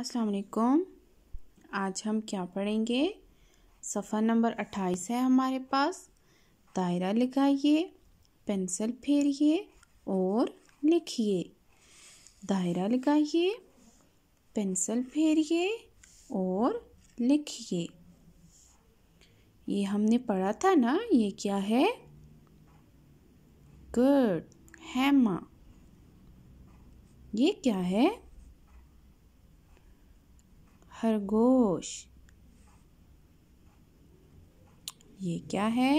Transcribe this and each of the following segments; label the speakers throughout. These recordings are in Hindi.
Speaker 1: अस्सलाम वालेकुम आज हम क्या पढ़ेंगे सफ़ा नंबर अट्ठाईस है हमारे पास दायरा लगाइए पेंसिल फेरिए और लिखिए दायरा लगाइए पेंसिल फेरिए और लिखिए ये हमने पढ़ा था ना ये क्या है गुड हैमा ये क्या है खरगोश ये क्या है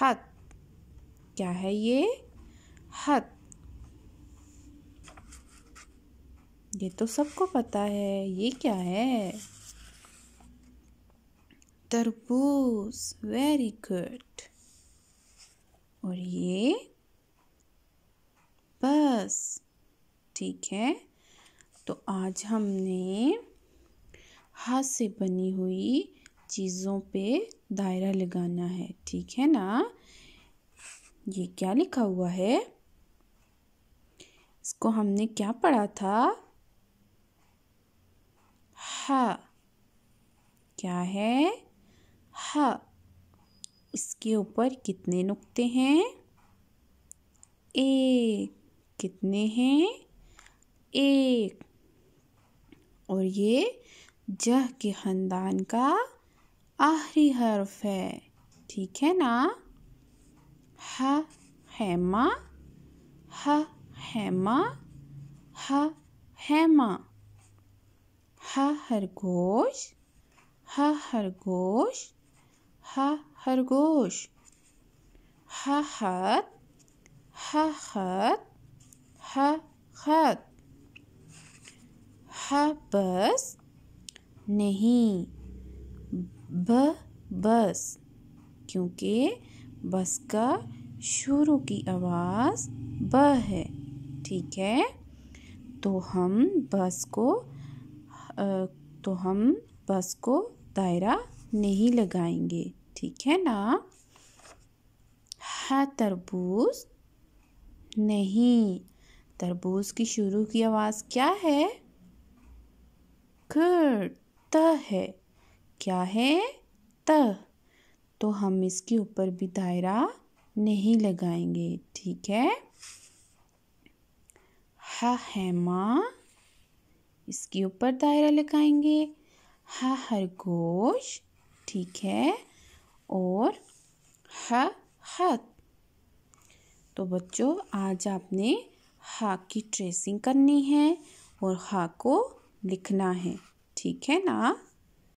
Speaker 1: हत क्या है ये हत ये तो सबको पता है ये क्या है तरबूज वेरी गुड और ये बस ठीक है तो आज हमने हाथ से बनी हुई चीज़ों पे दायरा लगाना है ठीक है ना ये क्या लिखा हुआ है इसको हमने क्या पढ़ा था हा क्या है हा इसके ऊपर कितने नुक्ते हैं ए कितने हैं एक और ये जह के ख़ानदान का आखिरी हर्फ है ठीक है ना ह हेमा ह हेमा ह हेमा ह हरगोश ह हरगोश ह हरगोश ह हत ह हत ह खत था बस नहीं ब बस क्योंकि बस का शुरू की आवाज़ ब है ठीक है तो हम बस को तो हम बस को दायरा नहीं लगाएंगे ठीक है ना है हाँ, तरबूज नहीं तरबूज की शुरू की आवाज़ क्या है कर त है क्या है त तो हम इसके ऊपर भी दायरा नहीं लगाएंगे ठीक है हा है माँ इसके ऊपर दायरा लगाएंगे हा हरगोश ठीक है और हा हत तो बच्चों आज आपने हा की ट्रेसिंग करनी है और हा को लिखना है ठीक है ना